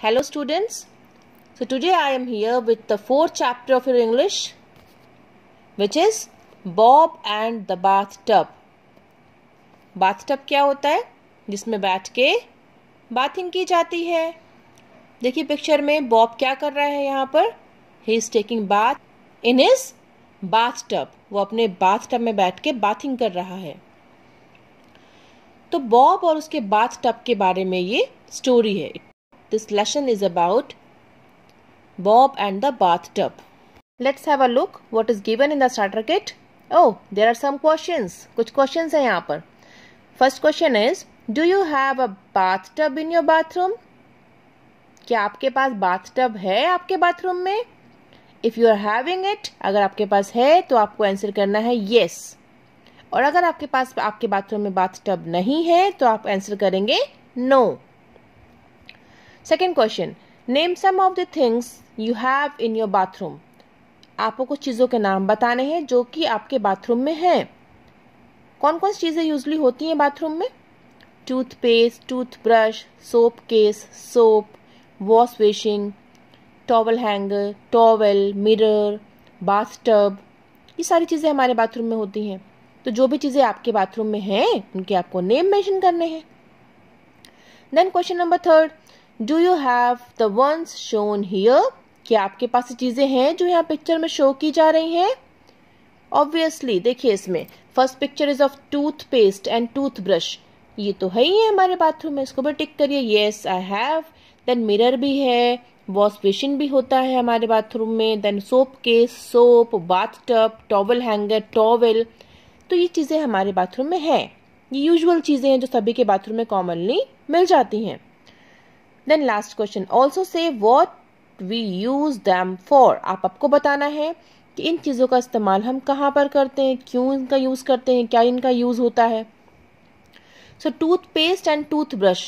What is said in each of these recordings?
Hello students. So today I am here with the of chapter English your English which is Bob and the bathtub. Bathtub क्या होता है जिसमें बैठ के bathing की जाती है देखिए पिक्चर में बॉब क्या कर रहा है यहाँ पर he is taking bath in his bathtub वो अपने बाथ बाथटब में बैठ के बाथिंग कर रहा है तो बॉब और उसके बाथ बाथटब के बारे में ये स्टोरी है This lesson is about Bob and the bathtub. Let's have a look what is given in the starter kit. Oh, there are some questions. kuch questions hai yahan par First question is, do you have a bathtub in your bathroom? क्या आपके पास bathtub है आपके bathroom में? If you are having it, अगर आपके पास है तो आपको आंसर करना है yes. और अगर आपके पास आपके बाथरूम में बाथटब नहीं है तो आप आंसर करेंगे no no. Second question name some of the things you have in your bathroom आपको कुछ चीज़ों के नाम बताने हैं जो कि आपके बाथरूम में हैं कौन कौन सी चीज़ें यूजली होती हैं बाथरूम में toothpaste toothbrush soap case soap wash washing towel hanger towel mirror bath tub ये सारी चीज़ें हमारे बाथरूम में होती हैं तो जो भी चीज़ें आपके बाथरूम में हैं उनके आपको नेम मेंशन करने हैं then question number third do you have the ones shown here क्या आपके पास चीज़ें हैं जो यहाँ पिक्चर में शो की जा रही हैं ऑब्वियसली देखिए इसमें first picture is of toothpaste and toothbrush ये तो है ही है हमारे बाथरूम में इसको भी टिक करिए yes I have then mirror भी है वॉश बेसिन भी होता है हमारे बाथरूम में then soap case soap bath tub towel hanger towel तो ये चीज़ें हमारे बाथरूम में है ये यूजल चीज़ें हैं जो सभी के बाथरूम में कॉमनली मिल जाती हैं then last question also say what we use them for आप आपको बताना है कि इन चीज़ों का इस्तेमाल हम कहाँ पर करते हैं क्यों इनका यूज़ करते हैं क्या इनका यूज़ होता है सो टूथपेस्ट एंड टूथब्रश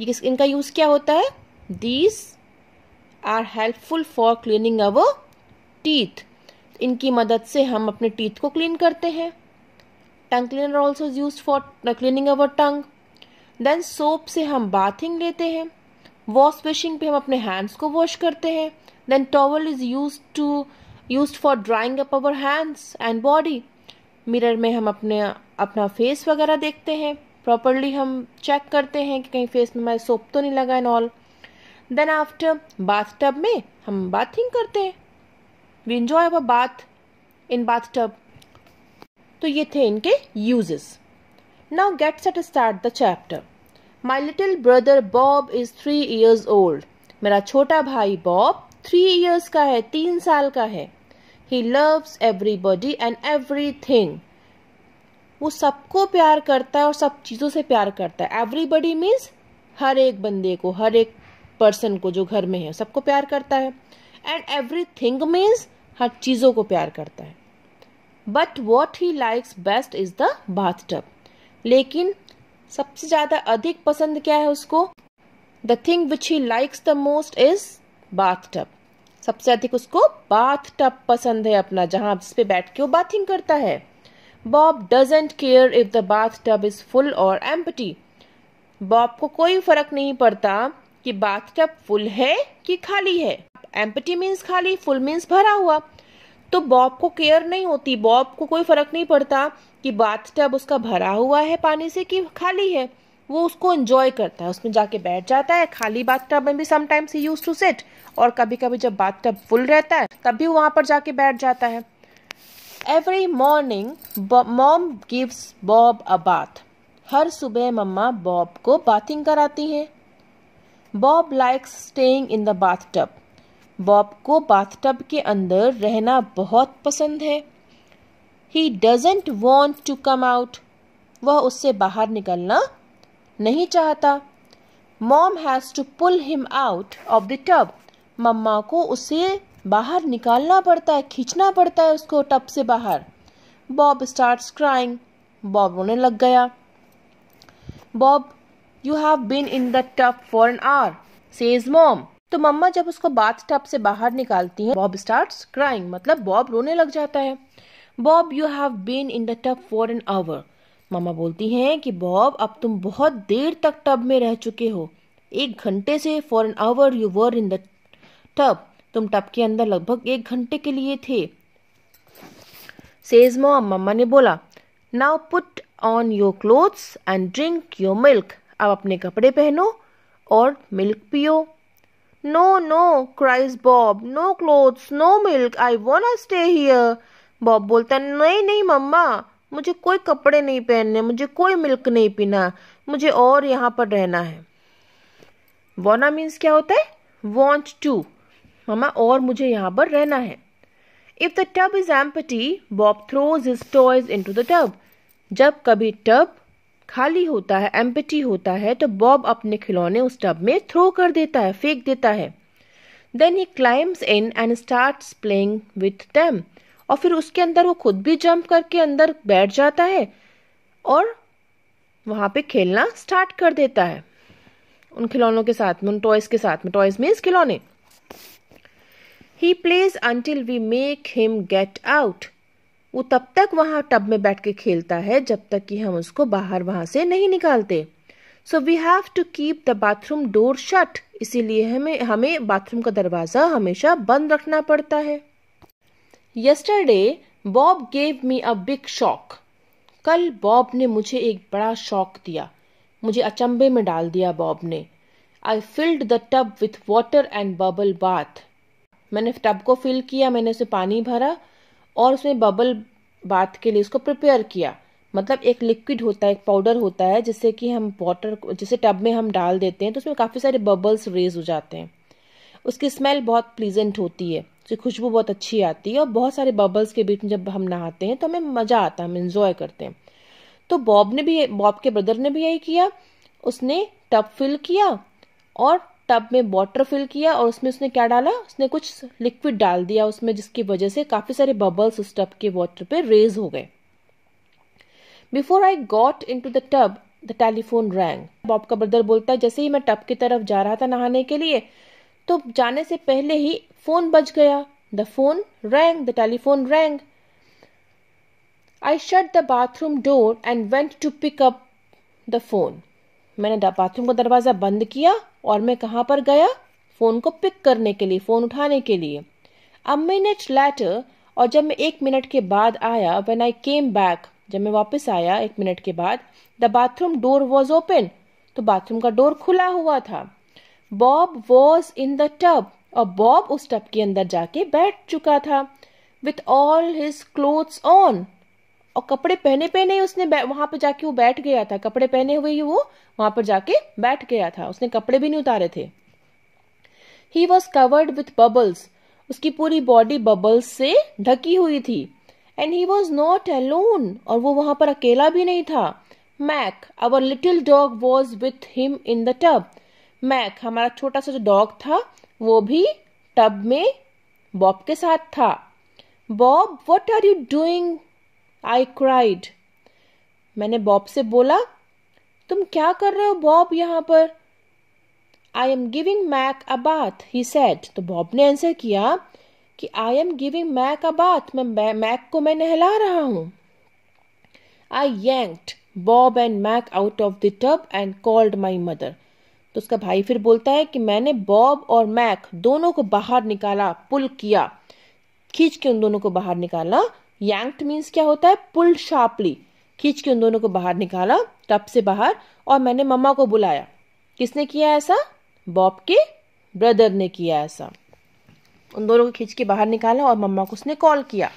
ये इनका यूज़ क्या होता है these are helpful for cleaning our teeth इनकी मदद से हम अपने टीथ को क्लीन करते हैं tongue cleaner also use for cleaning our tongue then soap से हम बाथिंग लेते हैं वॉश वेशिंग पे हम अपने हैंड्स को वॉश करते हैं then towel is use to use for drying up our hands and body mirror में हम अपने अपना फेस वगैरह देखते हैं प्रॉपरली हम चेक करते हैं कि कहीं फेस में हमारे सोप तो नहीं लगा and all then after bath tub में हम बाथिंग करते हैं we enjoy our bath in bath tub तो ये थे इनके uses now get set to start the chapter. My little brother Bob is three years old. मेरा छोटा भाई Bob three years का है तीन साल का है He loves everybody and everything. वो सबको प्यार करता है और सब चीज़ों से प्यार करता है Everybody means हर एक बंदे को हर एक पर्सन को जो घर में है सबको प्यार करता है And everything means हर चीज़ों को प्यार करता है But what he likes best is the bathtub. लेकिन सबसे ज़्यादा अधिक पसंद क्या है उसको the thing which he likes the most is bath tub सबसे अधिक उसको बाथ टब पसंद है अपना जहां जिसपे बैठ के वो बाथिंग करता है Bob doesn't care if the bath tub is full और एम्पटी बॉब को कोई फर्क नहीं पड़ता कि बाथ टब फुल है कि खाली है एम्पटी मीन्स खाली फुल मीन्स भरा हुआ तो बॉब को केयर नहीं होती बॉब को कोई फर्क नहीं पड़ता कि बाथ टब उसका भरा हुआ है पानी से कि खाली है वो उसको एंजॉय करता है उसमें जाके बैठ जाता है खाली बाथ टब में भी sometimes he use to set और कभी कभी जब बाथ टब फुल रहता है तब भी वहाँ पर जाके बैठ जाता है every morning mom gives Bob a bath हर सुबह मम्मा बॉब को बाथिंग कराती हैं Bob likes staying in the bath tub Bob को बाथ टब के अंदर रहना बहुत पसंद है he doesn't want to come out वह उससे बाहर निकलना नहीं चाहता mom has to pull him out of the tub मम्मा को उसे बाहर निकालना पड़ता है खींचना पड़ता है उसको टब से बाहर बॉब स्टार्ट क्राइंग बॉब रोने लग गया Bob you have been in the tub for an hour says mom तो मम्मा जब उसको बाथ टब से बाहर निकालती है बॉब स्टार्ट क्राइंग मतलब बॉब रोने लग जाता है Bob you have been in the tub for an hour मामा बोलती हैं कि बॉब अब तुम बहुत देर तक टब में रह चुके हो एक घंटे से for an hour you were in the tub तुम टब के अंदर लगभग एक घंटे के लिए थे सेज मॉम मम्मा ने बोला now put on your clothes and drink your milk अब अपने कपड़े पहनो और मिल्क पियो no no cries Bob no clothes no milk I want stay here Bob बोलता है नहीं नहीं मम्मा मुझे कोई कपड़े नहीं पहनने मुझे कोई मिल्क नहीं पीना मुझे और यहाँ पर रहना है वोना मीन्स क्या होता है वॉन्ट टू मम्मा और मुझे यहाँ पर रहना है if the tub is empty Bob throws his toys into the tub जब कभी टब खाली होता है एम्पटी होता है तो बॉब अपने खिलौने उस टब में थ्रो कर देता है फेंक देता है then he climbs in and start playing with them और फिर उसके अंदर वो खुद भी जंप करके अंदर बैठ जाता है और वहाँ पे खेलना स्टार्ट कर देता है उन खिलौनों के साथ में उन टॉयज़ के साथ में टॉयज़ मीन्स खिलौने he plays until we make him get out वो तब तक वहाँ टब में बैठ के खेलता है जब तक कि हम उसको बाहर वहाँ से नहीं निकालते so we have to keep the bathroom door shut इसीलिए हमें हमें बाथरूम का दरवाज़ा हमेशा बंद रखना पड़ता है yesterday Bob gave me a big shock कल बॉब ने मुझे एक बड़ा शॉक दिया मुझे अचंभे में डाल दिया बॉब ने I filled the tub with water and bubble bath मैंने टब को फिल किया मैंने उसे पानी भरा और उसमें बबल बाथ के लिए उसको प्रिपेयर किया मतलब एक लिक्विड होता है एक पाउडर होता है जिससे कि हम वाटर जिसे टब में हम डाल देते हैं तो उसमें काफ़ी सारे बबल्स रेज हो जाते हैं उसकी स्मेल बहुत प्लीजेंट होती है उसकी खुशबू बहुत अच्छी आती है और बहुत सारे बबल्स के बीच में जब हम नहाते हैं तो हमें मज़ा आता है हम इंजॉय करते हैं तो बॉब ने भी बॉब के ब्रदर ने भी यही किया उसने टब फिल किया और टब में वाटर फिल किया और उसमें उसने क्या डाला उसने कुछ लिक्विड डाल दिया उसमें जिसकी वजह से काफ़ी सारे बबल्स उस टब के वाटर पे रेज हो गए before I got into the tub the telephone rang Bob का ब्रदर बोलता है जैसे ही मैं टब की तरफ जा रहा था नहाने के लिए तो जाने से पहले ही फोन बज गया the phone rang the telephone rang I shut the bathroom door and went to pick up the phone मैंने बाथरूम का दरवाज़ा बंद किया और मैं कहाँ पर गया फ़ोन को पिक करने के लिए फ़ोन उठाने के लिए अ मिनट लेटर और जब मैं एक मिनट के बाद आया वेन आई केम बैक जब मैं वापस आया एक मिनट के बाद the bathroom door was open तो बाथरूम का डोर खुला हुआ था Bob was in the tub और बॉब उस टब के अंदर जाके बैठ चुका था with all his clothes on और कपड़े पहने पहने ही उसने वहां पर जाके वो बैठ गया था कपड़े पहने हुए ही वो वहां पर जाके बैठ गया था उसने कपड़े भी नहीं उतारे थे he was covered with bubbles उसकी पूरी बॉडी बबल्स से ढकी हुई थी and he was not alone और वो वहां पर अकेला भी नहीं था Mac our little dog was with him in the tub Mac हमारा छोटा सा जो डॉग था वो भी टब में बॉब के साथ था Bob what are you doing I cried मैंने बॉब से बोला तुम क्या कर रहे हो बॉब यहां पर I am giving Mac a bath he said तो बॉब ने आंसर किया कि I am giving Mac a bath मैं मैक को मैं नहला रहा हूं I yanked Bob and Mac out of the tub and called my mother तो उसका भाई फिर बोलता है कि मैंने बॉब और मैक दोनों को बाहर निकाला पुल किया खींच के उन दोनों को बाहर निकाला यांक्ट मीन्स क्या होता है पुल शार्पली खींच के उन दोनों को बाहर निकाला टब से बाहर और मैंने मम्मा को बुलाया किसने किया ऐसा बॉब के ब्रदर ने किया ऐसा उन दोनों को खींच के बाहर निकाला और मम्मा को उसने कॉल किया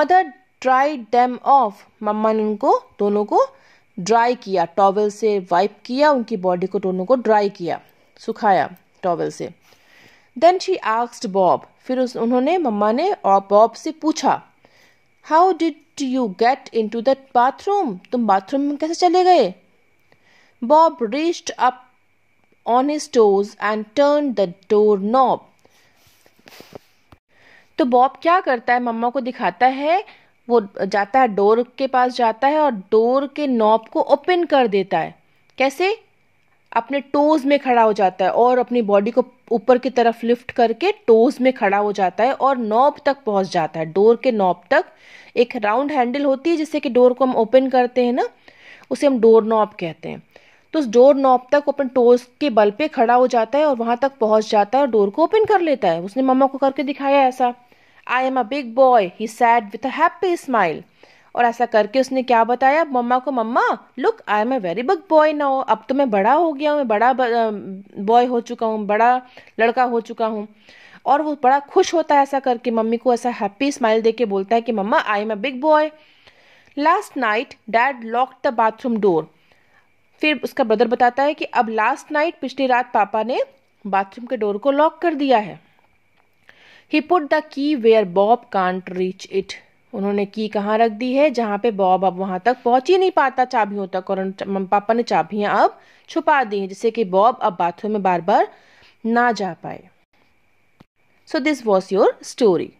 मदर ट्राई डेम ऑफ मम्मा ने उनको दोनों को ड्राई किया टॉवल से वाइप किया उनकी बॉडी को दोनों को ड्राई किया सुखाया टॉवल से देन शी आस्ड बॉब फिर उस उन्होंने मम्मा ने और बॉब से पूछा how did you get into that bathroom तुम बाथरूम में कैसे चले गए Bob reached up on his toes and turn the door knob तो बॉब क्या करता है मम्मा को दिखाता है वो जाता है डोर के पास जाता है और डोर के नॉब को ओपन कर देता है कैसे अपने टोज में खड़ा हो जाता है और अपनी बॉडी को ऊपर की तरफ लिफ्ट करके टोज में खड़ा हो जाता है और नॉब तक पहुंच जाता है डोर के नॉब तक एक राउंड हैंडल होती है जिससे कि डोर को हम ओपन करते हैं ना उसे हम डोर नॉब कहते हैं तो उस डोर नॉब तक ओपन टोज के बल पे खड़ा हो जाता है और वहां तक पहुंच जाता है और डोर को ओपन कर लेता है उसने मम्मा को करके दिखाया ऐसा I am a big boy he said with a happy smile और ऐसा करके उसने क्या बताया मम्मा को मम्मा look I am a very big boy ना हो अब तो मैं बड़ा हो गया हूँ मैं बड़ा बॉय हो चुका हूँ बड़ा लड़का हो चुका हूँ और वो बड़ा खुश होता है ऐसा करके मम्मी को ऐसा हैप्पी स्माइल दे के बोलता है कि मम्मा I am a big boy last night dad lock the bathroom door फिर उसका ब्रदर बताता है कि अब लास्ट नाइट पिछली रात पापा ने बाथरूम के डोर को लॉक कर दिया है he put the key where Bob can't reach it उन्होंने की कहाँ रख दी है जहाँ पे बॉब अब वहाँ तक पहुँच ही नहीं पाता चाबियों तक और पापा ने चाबियाँ अब छुपा दी हैं जिससे कि बॉब अब बाथरूम में बार बार ना जा पाए so this was your story